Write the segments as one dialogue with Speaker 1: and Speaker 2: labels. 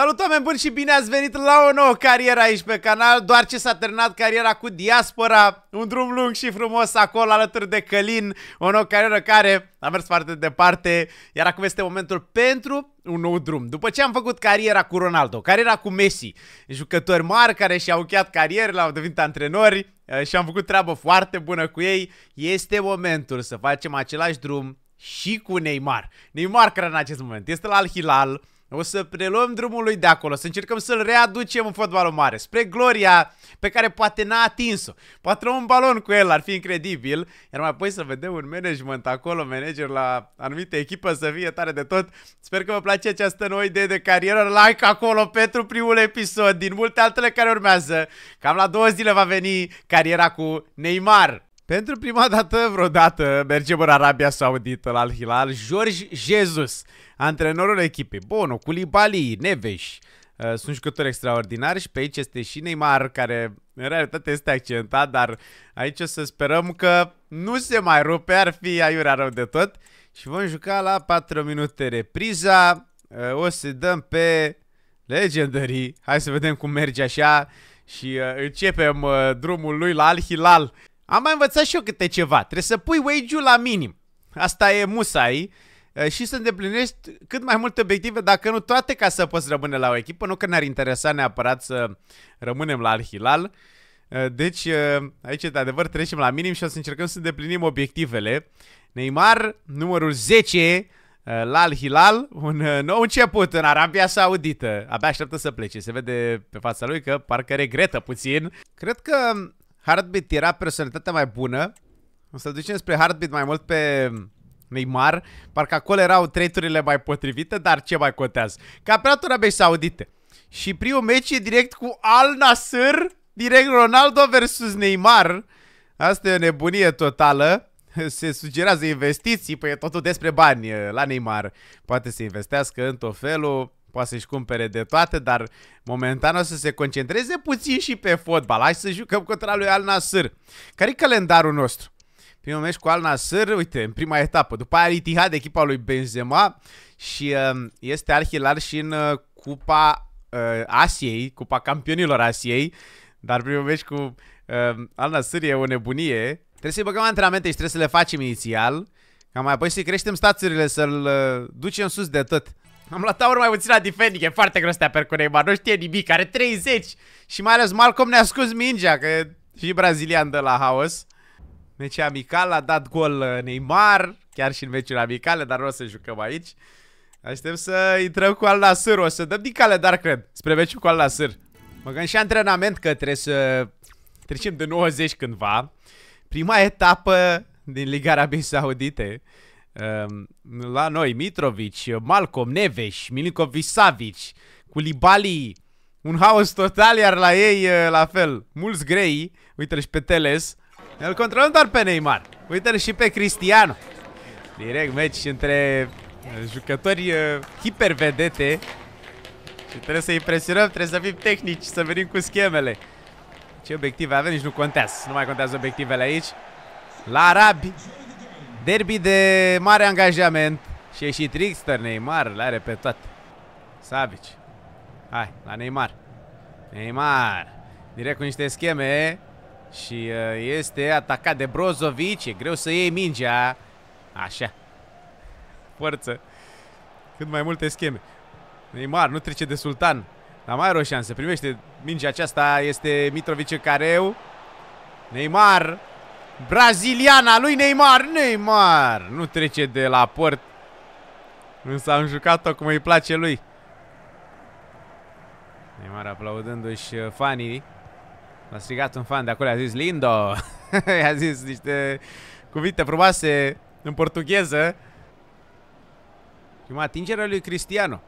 Speaker 1: Salut oameni buni și bine ați venit la o nouă carieră aici pe canal, doar ce s-a terminat cariera cu Diaspora, un drum lung și frumos acolo alături de Călin, o nouă carieră care a mers foarte departe, iar acum este momentul pentru un nou drum. După ce am făcut cariera cu Ronaldo, cariera cu Messi, jucători mari care și-au cheat l au devenit antrenori eh, și am făcut treabă foarte bună cu ei, este momentul să facem același drum și cu Neymar. Neymar care în acest moment este la Al Hilal, o să preluăm drumul lui de acolo, să încercăm să-l readucem în fotbalul mare, spre gloria pe care poate n-a atins-o. Poate un balon cu el ar fi incredibil, iar mai apoi să vedem un management acolo, manager la anumite echipă să fie tare de tot. Sper că vă place această nouă idee de carieră, like acolo pentru primul episod, din multe altele care urmează. Cam la două zile va veni cariera cu Neymar. Pentru prima dată vreodată mergem în Arabia Saudită la Al-Hilal. George Jesus, antrenorul echipei. Bono, Koulibaly, Neveș. Uh, sunt jucători extraordinari și pe aici este și Neymar, care în realitate este accentat, dar aici o să sperăm că nu se mai rupe, ar fi aiurea rău de tot. Și vom juca la 4 minute repriza, uh, o să dăm pe Legendary. Hai să vedem cum merge așa și uh, începem uh, drumul lui la Al-Hilal. Am mai învățat și eu câte ceva. Trebuie să pui wage-ul la minim. Asta e musai ă, și să îndeplinești cât mai multe obiective, dacă nu toate, ca să poți rămâne la o echipă. Nu că ne-ar interesa neapărat să rămânem la Al-Hilal. Ă, deci, ă, aici, de adevăr, trecem la minim și o să încercăm să îndeplinim obiectivele. Neymar, numărul 10, la Al-Hilal, un nou început în Arabia Saudită. Abia așteaptă să plece. Se vede pe fața lui că parcă regretă puțin. Cred că Heartbeat era personalitatea mai bună. O să-l ducem spre Heartbeat mai mult pe Neymar. Parcă acolo erau traiturile mai potrivite, dar ce mai contează? Campionatul Arabiei Saudite. Și primul meci e direct cu Al Nasr, direct Ronaldo versus Neymar. Asta e o nebunie totală. Se sugerează investiții, păi e totul despre bani la Neymar. Poate să investească în tot felul. Poate să-și cumpere de toate, dar momentan o să se concentreze puțin și pe fotbal. Hai să jucăm contra lui Al Nasr. Care-i calendarul nostru? Primul meci cu Al Nasr, uite, în prima etapă. După aia Itihad, echipa lui Benzema și uh, este arhilar și în uh, Cupa uh, Asiei, Cupa Campionilor Asiei. Dar primul meci cu Al Nasr e o nebunie. Trebuie să-i băgăm antrenamente și trebuie să le facem inițial. Ca mai apoi să-i creștem stațiurile, să-l ducem sus de tot. Am luat aur mai puțin la defending, e foarte greu să te cu Neymar, nu știe nimic, are 30 și mai ales Malcolm ne-a scus mingea, că și brazilian de la haos. Meci amical, a dat gol uh, Neymar, chiar și în meciul amicale, dar nu o să jucăm aici. Aștept să intrăm cu Al Nasr, o să dăm din dar cred, spre meciul cu Al Nasr. Mă gândesc și antrenament că trebuie să trecem de 90 cândva. Prima etapă din Liga Arabiei Saudite. Ehm, la noi Mitrovici, Malcolm, Neveș, Milinkovic-Savic, Kulibali, un haos total, iar la ei la fel, mulți grei, uite-l și pe Teles, îl controlăm doar pe Neymar, uite-l și pe Cristiano. Direct meci între jucători hipervedete și trebuie să impresionăm, trebuie să fim tehnici, să venim cu schemele. Ce obiective avem nici nu contează, nu mai contează obiectivele aici. La arabi, Derby de mare angajament și e și Trickster, Neymar, le are pe toate. Savici Hai, la Neymar. Neymar. Direct cu niște scheme și uh, este atacat de Brozovic. E greu să iei mingea. Așa. Forță. Cât mai multe scheme. Neymar nu trece de Sultan. Dar mai are o șansă. Primește mingea aceasta. Este Mitrovic Careu. Neymar. Braziliana lui Neymar. Neymar nu trece de la port. Însă am jucat-o cum îi place lui. Neymar aplaudându-și uh, fanii. L-a strigat un fan de acolo, a zis Lindo. I-a zis niște cuvinte frumoase în portugheză. Prima atingere lui Cristiano.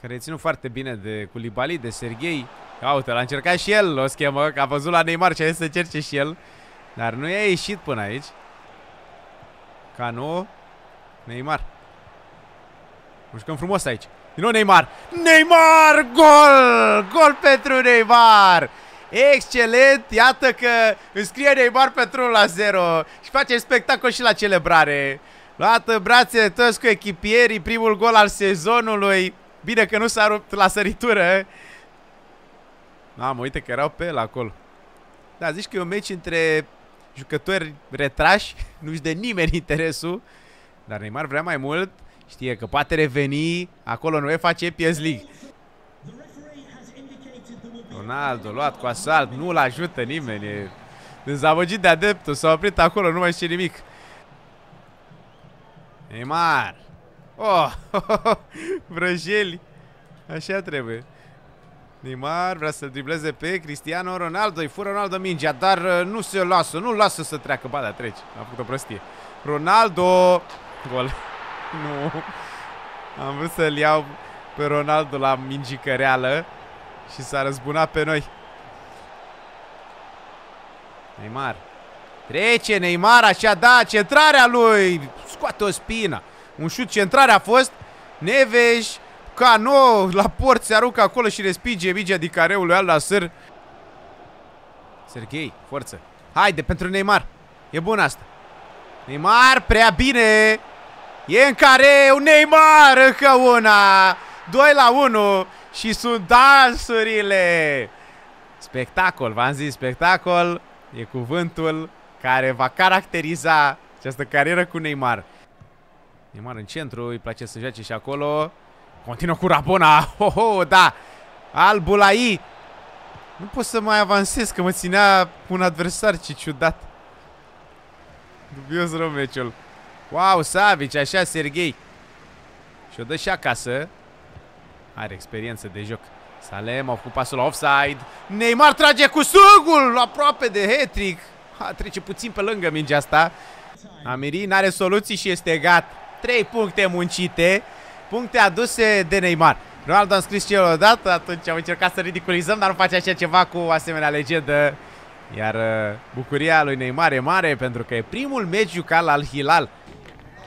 Speaker 1: Care ținut foarte bine de Culibali, de Serghei. Caută, l-a încercat și el o schemă, că a văzut la Neymar ce a să încerce și el. Dar nu i-a ieșit până aici. Cano. Neymar. Mușcăm frumos aici. Din nou Neymar. Neymar! Gol! Gol pentru Neymar! Excelent! Iată că înscrie Neymar pentru la 0 și face spectacol și la celebrare. Luată brațe toți cu echipierii, primul gol al sezonului. Bine că nu s-a rupt la săritură. Mamă, uite că erau pe el acolo. Da, zici că e un meci între jucători retrași, nu-și de nimeni interesul, dar Neymar vrea mai mult, știe că poate reveni acolo în UEFA Champions League. Ronaldo luat cu asalt, nu-l ajută nimeni, e dezamăgit de adeptul, s-a oprit acolo, nu mai știe nimic. Neymar! Oh, vrăjeli! Așa trebuie. Neymar vrea să-l dribleze pe Cristiano Ronaldo. Îi fură Ronaldo mingea, dar uh, nu se lasă. Nu lasă să treacă. Ba, dar treci. A făcut o prostie. Ronaldo! Gol. nu. Am vrut să-l iau pe Ronaldo la reală și s-a răzbunat pe noi. Neymar. Trece Neymar, așa da, centrarea lui. Scoate o spină. Un șut centrare a fost. Neveș Cano la porți, se aruncă acolo și respinge mingea din lui la Sâr. Serghei, forță. Haide, pentru Neymar. E bun asta. Neymar, prea bine. E în careu, Neymar, încă una. 2 la 1 și sunt dansurile. Spectacol, v-am zis, spectacol e cuvântul care va caracteriza această carieră cu Neymar. Neymar în centru, îi place să joace și acolo. Continuă cu Rabona. Ho, ho, da. Albul Albulai. Nu pot să mai avansez, că mă ținea un adversar, ce ciudat. Dubios rău meciul. Wow, Savici, așa, Serghei. Și o dă și acasă. Are experiență de joc. Salem au făcut pasul la offside. Neymar trage cu sugul, aproape de Hetric. A trece puțin pe lângă mingea asta. n are soluții și este gat. 3 puncte muncite puncte aduse de Neymar. Ronaldo a scris și el odată, atunci am încercat să ridiculizăm, dar nu face așa ceva cu asemenea legendă. Iar uh, bucuria lui Neymar e mare pentru că e primul meci jucat Al-Hilal.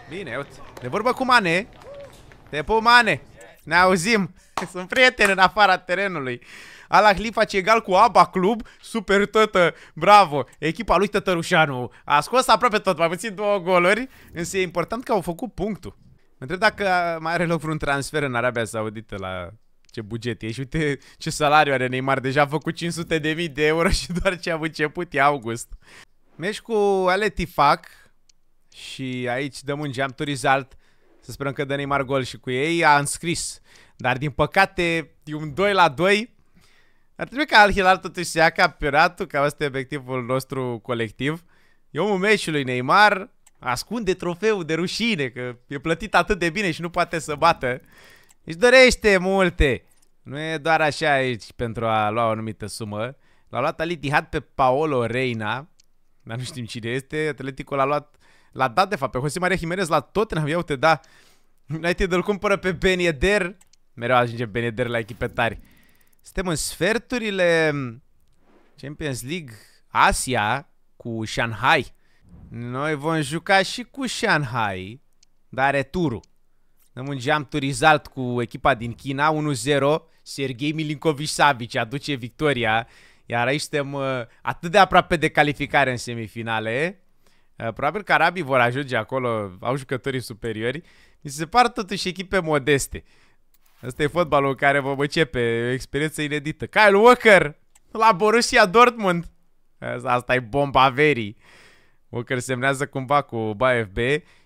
Speaker 1: Bine, uite, de vorbă cu Mane. Te pup, Mane. Ne auzim. Sunt prieteni în afara terenului. Alahli face egal cu ABA Club, super tătă, bravo! Echipa lui Tătărușanu a scos aproape tot, mai puțin două goluri, însă e important că au făcut punctul. Mă întreb dacă mai are loc vreun transfer în Arabia Saudită la ce buget e și uite ce salariu are Neymar. Deja a făcut 500 de mii de euro și doar ce a început e august. Mergi cu Aletifac și aici dăm un geam turizalt. Să sperăm că dă Neymar gol și cu ei. A înscris. Dar din păcate e un 2 la 2. Ar trebui ca Al-Hilal totuși să ia campionatul, ca asta e obiectivul nostru colectiv. E omul meciului Neymar, ascunde trofeul de rușine, că e plătit atât de bine și nu poate să bată. Își dorește multe. Nu e doar așa aici pentru a lua o anumită sumă. L-a luat al pe Paolo Reina, dar nu știm cine este. Atletico l-a luat, l-a dat de fapt pe José Maria Jimenez la Tottenham. Ia uite, da, United îl cumpără pe Ben Yedder. Mereu ajunge Ben Yedder la echipe tari. Suntem în sferturile Champions League Asia cu Shanghai. Noi vom juca și cu Shanghai, dar returul. Am un geam turizalt cu echipa din China, 1-0. Sergei Milinkovic-Savic aduce victoria. Iar aici suntem uh, atât de aproape de calificare în semifinale. Uh, probabil că arabii vor ajunge acolo, au jucătorii superiori. Mi se par totuși echipe modeste. Asta e fotbalul care vom începe, o experiență inedită. Kyle Walker la Borussia Dortmund. Asta e bomba verii o care semnează cumva cu BFB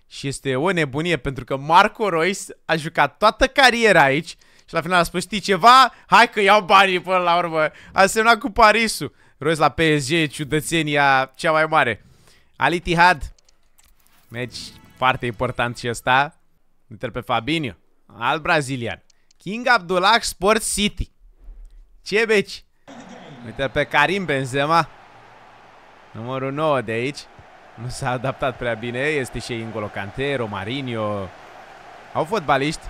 Speaker 1: și este o nebunie pentru că Marco Royce a jucat toată cariera aici și la final a spus, știi ceva? Hai că iau banii până la urmă. A semnat cu Parisul. Royce la PSG, ciudățenia cea mai mare. Ali Tihad, Meci foarte important și ăsta. Între pe Fabinho, al brazilian. King Abdullah Sport City. Ce beci? Uite pe Karim Benzema. Numărul 9 de aici. Nu s-a adaptat prea bine, este și Ingolo Kante, Romarinho. Au fotbaliști,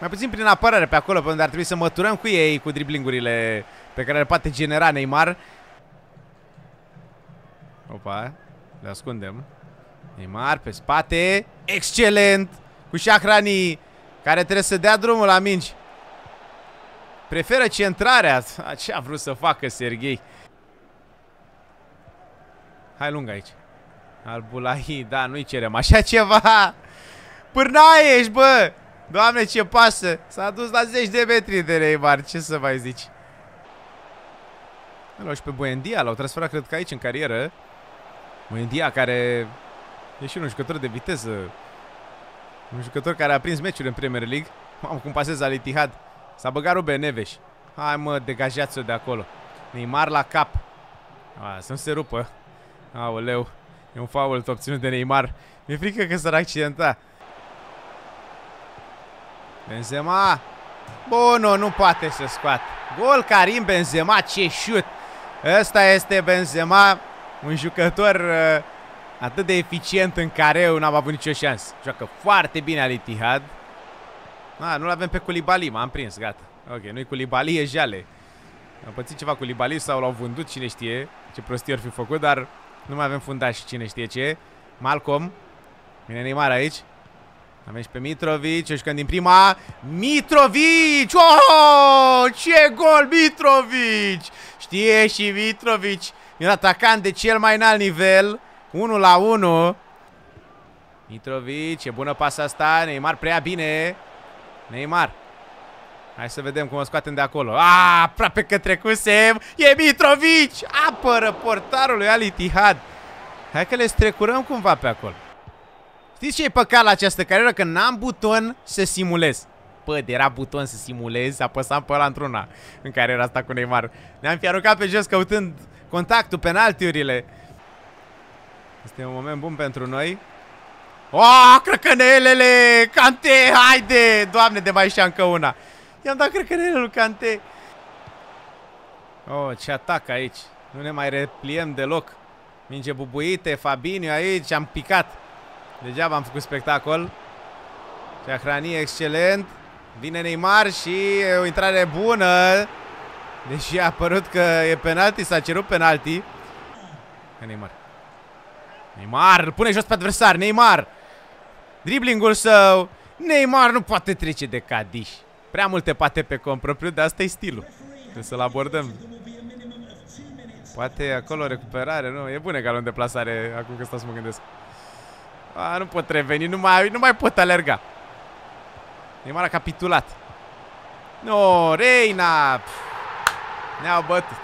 Speaker 1: mai puțin prin apărare pe acolo, Pentru că ar trebui să măturăm cu ei, cu driblingurile pe care le poate genera Neymar. Opa, le ascundem. Neymar pe spate, excelent, cu Șahrani, care trebuie să dea drumul la minci Preferă centrarea, ce a vrut să facă Serghei. Hai lung aici. Albulahi, da, nu-i cerem așa ceva. Pârnaie ești, bă! Doamne, ce pasă! S-a dus la 10 de metri de Neymar, ce să mai zici? Îl și pe Buendia, l-au transferat, cred că aici, în carieră. Buendia, care e și un jucător de viteză. Un jucător care a prins meciul în Premier League. Mamă, cum pasez al Itihad. S-a băgat Rube Neves. Hai mă, degajați-o de acolo. Neymar la cap. A, să nu se rupă. Aoleu. E un foul obținut de Neymar. Mi-e frică că s-ar accidenta. Benzema. Bono nu poate să scoat. Gol Karim Benzema, ce șut! Ăsta este Benzema, un jucător uh, atât de eficient în care eu n-am avut nicio șansă. Joacă foarte bine al Itihad. Ah, nu-l avem pe Culibali, m-am prins, gata. Ok, nu-i Culibali, e Jale. Am pățit ceva cu Libali sau l-au vândut, cine știe ce prostii ar fi făcut, dar nu mai avem fundaș cine știe ce. Malcolm. Vine Neymar aici. Avem și pe Mitrovic, ești din prima Mitrovic! Oh! Ce gol Mitrovic! Știe și Mitrovic un atacant de cel mai înalt nivel 1 la 1 Mitrovic, e bună pasa asta Neymar prea bine Neymar Hai să vedem cum o scoatem de acolo. A, ah, aproape că trecusem. E Mitrovici! Apără portarul lui Ali Tihad. Hai că le strecurăm cumva pe acolo. Știți ce e păcat la această carieră? Că n-am buton să simulez. Bă, era buton să simulez, apăsam pe ăla într-una în care era asta cu Neymar. Ne-am fi aruncat pe jos căutând contactul, penaltiurile. Este un moment bun pentru noi. O, oh, crăcănelele! Cante, haide! Doamne, de mai și încă una. I-am dat crecărele lui Cante. Oh, ce atac aici. Nu ne mai repliem deloc. Minge bubuite, Fabinho aici, am picat. Degeaba am făcut spectacol. Ce hrani excelent. Vine Neymar și e o intrare bună. Deși a părut că e penalti, s-a cerut penalti. Neymar. Neymar, îl pune jos pe adversar, Neymar. Driblingul său. Neymar nu poate trece de Cadiș. Prea multe pate pe cont propriu, dar asta e stilul. Trebuie să-l abordăm. Poate acolo recuperare, nu? E bune galon de plasare, acum că stau să mă gândesc. A, nu pot reveni, nu mai, nu mai pot alerga. Neymar a capitulat. Nu, no, Reina! Ne-au bătut.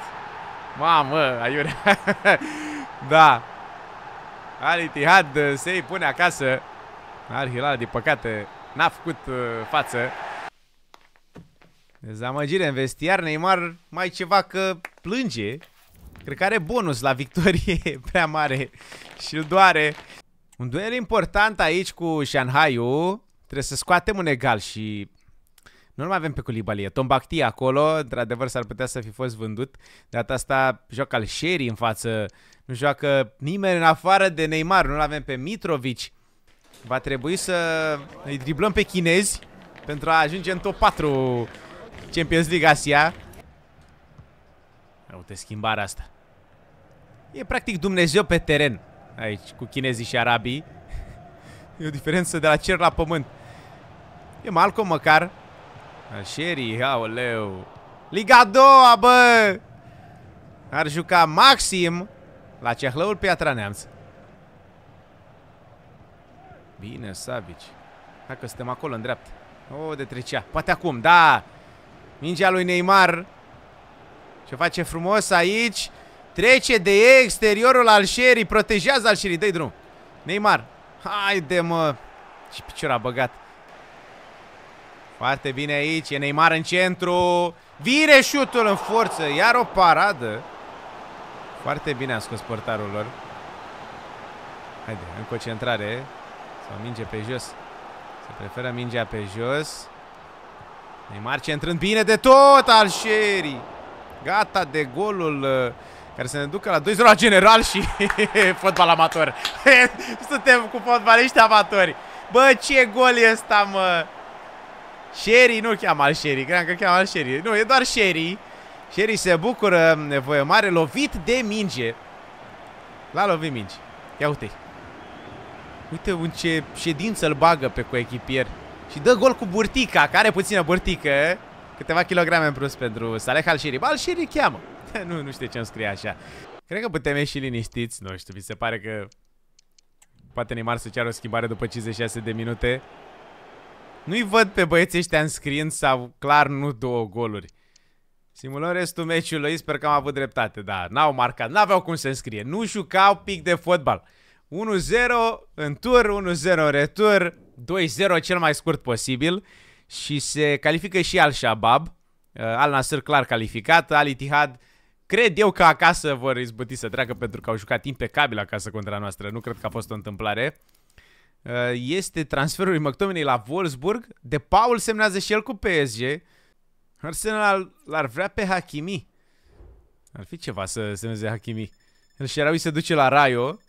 Speaker 1: Mamă, aiure. da. Al Ittihad se i pune acasă. Arhilal, din păcate, n-a făcut uh, față. Dezamăgire în vestiar, Neymar mai ceva că plânge. Cred că are bonus la victorie prea mare și îl doare. Un duel important aici cu Shanghai-ul. Trebuie să scoatem un egal și nu mai avem pe Culibalie. Tom acolo, într-adevăr s-ar putea să fi fost vândut. De data asta joacă al Sherry în față. Nu joacă nimeni în afară de Neymar. Nu-l avem pe Mitrovic. Va trebui să îi driblăm pe chinezi pentru a ajunge în top 4 Champions League Asia. Uite schimbarea asta. E practic Dumnezeu pe teren aici cu chinezii și arabii. E o diferență de la cer la pământ. E Malcolm măcar. Așerii, aoleu. Liga a doua, bă! Ar juca maxim la Ceahlăul Piatra Neamț. Bine, Savici. că suntem acolo în dreapta. O, oh, de trecea. Poate acum, da! Mingea lui Neymar. Ce face frumos aici. Trece de exteriorul Alșerii. Protejează Alșerii. dă drum. Neymar. Haide, mă. Și picior a băgat. Foarte bine aici. E Neymar în centru. Vire șutul în forță. Iar o paradă. Foarte bine a scos portarul lor. Haide, în concentrare. Sau minge pe jos. Se preferă mingea pe jos. Neymar centrând bine de tot al Sherry. Gata de golul uh, care se ne ducă la 2-0 la general și fotbal amator. Suntem cu fotbaliști amatori. Bă, ce gol e ăsta, mă? Sherry nu cheamă al Sherry, cream că cheamă al Sherry. Nu, e doar Sherry. Sherry se bucură, nevoie mare, lovit de minge. L-a lovit minge. Ia uite -i. Uite un ce ședință îl bagă pe coechipier. echipier. Și dă gol cu burtica, care are puțină burtică. Câteva kilograme în plus pentru Saleh Al-Shiri. Al-Shiri cheamă. nu, nu știu ce îmi scrie așa. Cred că putem ieși liniștiți, nu știu, mi se pare că... Poate Neymar să ceară o schimbare după 56 de minute. Nu-i văd pe băieții ăștia în screen sau clar nu două goluri. Simulăm restul meciului, sper că am avut dreptate, dar n-au marcat, n-aveau cum să înscrie, nu jucau pic de fotbal. 1-0 în tur, 1-0 în retur, 2-0 cel mai scurt posibil și se califică și al Shabab, uh, al Nasr clar calificat, al Itihad cred eu că acasă vor izbuti să treacă pentru că au jucat impecabil acasă contra noastră, nu cred că a fost o întâmplare. Uh, este transferul lui McTominay la Wolfsburg, de Paul semnează și el cu PSG, Arsenal l-ar vrea pe Hakimi. Ar fi ceva să semneze Hakimi. El și se duce la Raio,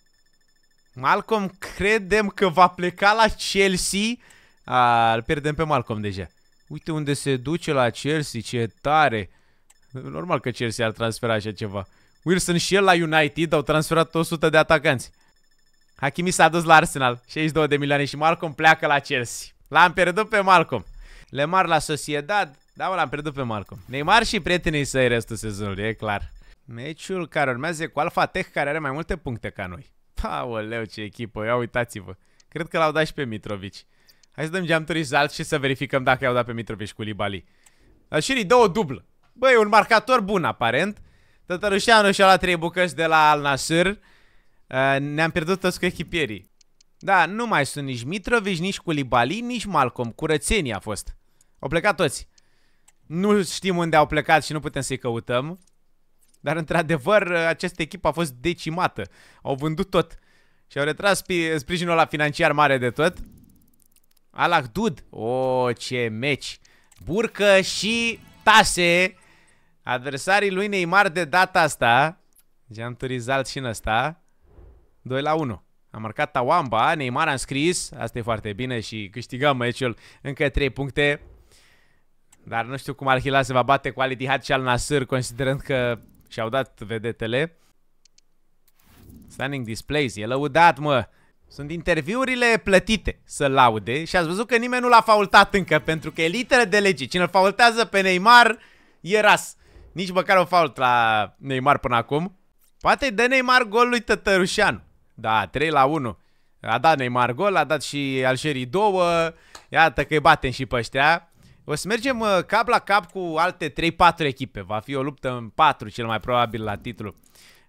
Speaker 1: Malcolm credem că va pleca la Chelsea. A, îl pierdem pe Malcolm deja. Uite unde se duce la Chelsea, ce tare. Normal că Chelsea ar transfera așa ceva. Wilson și el la United au transferat 100 de atacanți. Hakimi s-a dus la Arsenal, 62 de milioane și Malcolm pleacă la Chelsea. L-am pierdut pe Malcolm. Lemar la Sociedad, da, l-am pierdut pe Malcolm. Neymar și prietenii săi restul sezonului, e clar. Meciul care urmează cu Alfa Tech, care are mai multe puncte ca noi. Aoleu, ce echipă, ia uitați-vă. Cred că l-au dat și pe Mitrovici. Hai să dăm geam result și să verificăm dacă i-au dat pe Mitrovici cu Libali. Dar și îi dă o dublă. Băi, un marcator bun aparent. Tătărușeanu și-a luat trei bucăți de la Al Nasr. Uh, ne-am pierdut toți cu echipierii. Da, nu mai sunt nici Mitrovici, nici Culibali, nici Malcolm. Curățenii a fost. Au plecat toți. Nu știm unde au plecat și nu putem să-i căutăm. Dar într-adevăr, această echipă a fost decimată. Au vândut tot. Și au retras sprijinul la financiar mare de tot. Alac Dud. O, oh, ce meci. Burcă și tase. Adversarii lui Neymar de data asta. Jean Turizalt și în ăsta. 2 la 1. A marcat Tawamba, Neymar a înscris, asta e foarte bine și câștigăm meciul încă 3 puncte. Dar nu știu cum Al se va bate cu Al și Al Nasr, considerând că și-au dat vedetele. Stunning displays, e lăudat, mă! Sunt interviurile plătite să laude și ați văzut că nimeni nu l-a faultat încă, pentru că e literă de lege. Cine îl faultează pe Neymar e ras. Nici măcar o fault la Neymar până acum. Poate de Neymar gol lui Tătărușan. Da, 3 la 1. A dat Neymar gol, a dat și Algerii 2. Iată că îi batem și pe ăștia. O să mergem uh, cap la cap cu alte 3-4 echipe. Va fi o luptă în 4 cel mai probabil la titlu.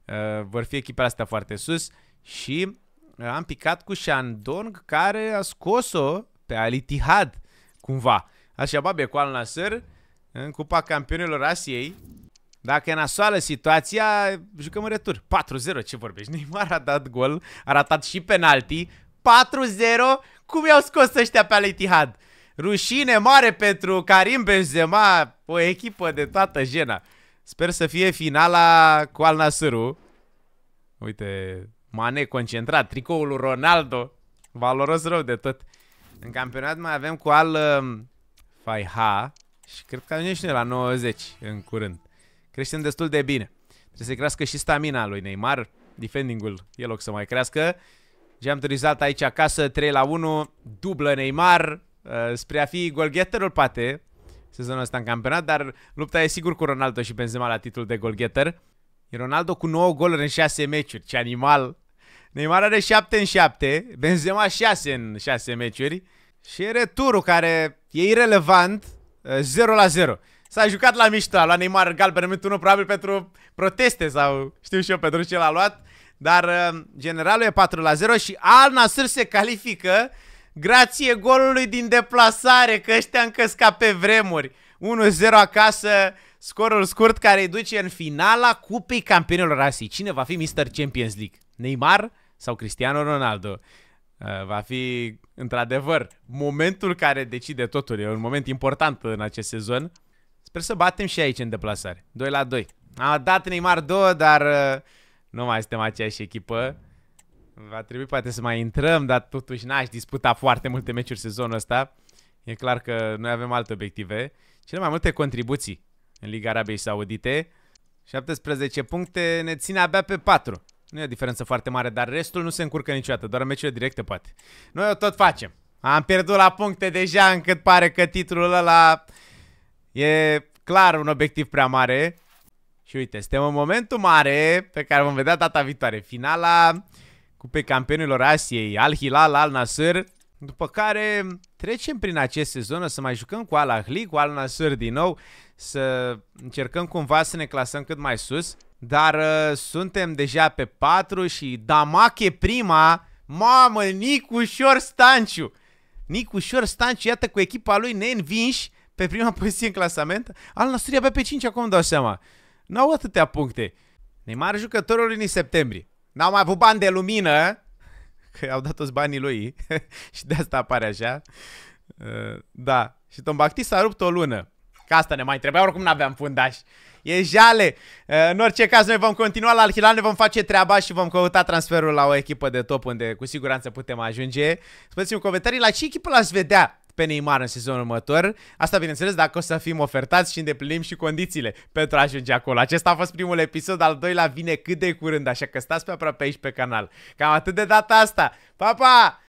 Speaker 1: Uh, vor fi echipele astea foarte sus și uh, am picat cu Shandong care a scos-o pe Alitihad cumva. Așa babe, cu Al Nasser în Cupa Campionilor Asiei. Dacă e nasoală situația, jucăm în retur. 4-0, ce vorbești? Neymar a dat gol, a ratat și penalti. 4-0, cum i-au scos ăștia pe Alitihad? Ittihad? Rușine mare pentru Karim Benzema, o echipă de toată jena. Sper să fie finala cu Al Nasru. Uite, Mane concentrat, tricoul lui Ronaldo, valoros rău de tot. În campionat mai avem cu Al um, Faiha și cred că ajungem și noi la 90 în curând. Creștem destul de bine. Trebuie să crească și stamina lui Neymar, defending-ul e loc să mai crească. Geam turizat aici acasă, 3 la 1, dublă Neymar, Uh, spre a fi golgheterul poate sezonul ăsta în campionat, dar lupta e sigur cu Ronaldo și Benzema la titlul de golgheter. E Ronaldo cu 9 goluri în 6 meciuri, ce animal! Neymar are 7 în 7, Benzema 6 în 6 meciuri și e returul care e irrelevant, 0 uh, la 0. S-a jucat la mișto, a luat Neymar galben în 1 probabil pentru proteste sau știu și eu pentru ce l-a luat. Dar uh, generalul e 4 la 0 și Al Nasr se califică grație golului din deplasare, că ăștia încă scap pe vremuri. 1-0 acasă, scorul scurt care îi duce în finala Cupei Campionilor Asiei. Cine va fi Mr. Champions League? Neymar sau Cristiano Ronaldo? Uh, va fi, într-adevăr, momentul care decide totul. E un moment important în acest sezon. Sper să batem și aici în deplasare. 2 la 2. A dat Neymar 2, dar uh, nu mai suntem aceeași echipă. Va trebui poate să mai intrăm, dar totuși n-aș disputa foarte multe meciuri sezonul ăsta. E clar că noi avem alte obiective. Cele mai multe contribuții în Liga Arabiei Saudite. 17 puncte ne ține abia pe 4. Nu e o diferență foarte mare, dar restul nu se încurcă niciodată, doar în meciurile directe poate. Noi o tot facem. Am pierdut la puncte deja, încât pare că titlul ăla e clar un obiectiv prea mare. Și uite, suntem în momentul mare pe care vom vedea data viitoare. Finala pe campionilor Asiei, Al Hilal, Al Nasr. După care trecem prin acest sezon, să mai jucăm cu Al Ahli, cu Al Nasr din nou, să încercăm cumva să ne clasăm cât mai sus. Dar uh, suntem deja pe 4 și Damache prima, mamă, Nicușor Stanciu! Nicușor Stanciu, iată cu echipa lui neînvinși pe prima poziție în clasament. Al Nasr e pe 5 acum dau seama. N-au atâtea puncte. Neymar jucătorul în septembrie. N-au mai avut bani de lumină, că au dat toți banii lui și de asta apare așa. Uh, da, și Tom s a rupt o lună. Ca asta ne mai trebuia, oricum n-aveam fundaș. E jale! Uh, în orice caz, noi vom continua la Alhilal, ne vom face treaba și vom căuta transferul la o echipă de top unde cu siguranță putem ajunge. Spuneți-mi în comentarii la ce echipă l-ați vedea pe Neymar în sezonul următor. Asta, bineînțeles, dacă o să fim ofertați și îndeplinim și condițiile pentru a ajunge acolo. Acesta a fost primul episod, al doilea vine cât de curând, așa că stați pe aproape aici pe canal. Cam atât de data asta. Pa, pa!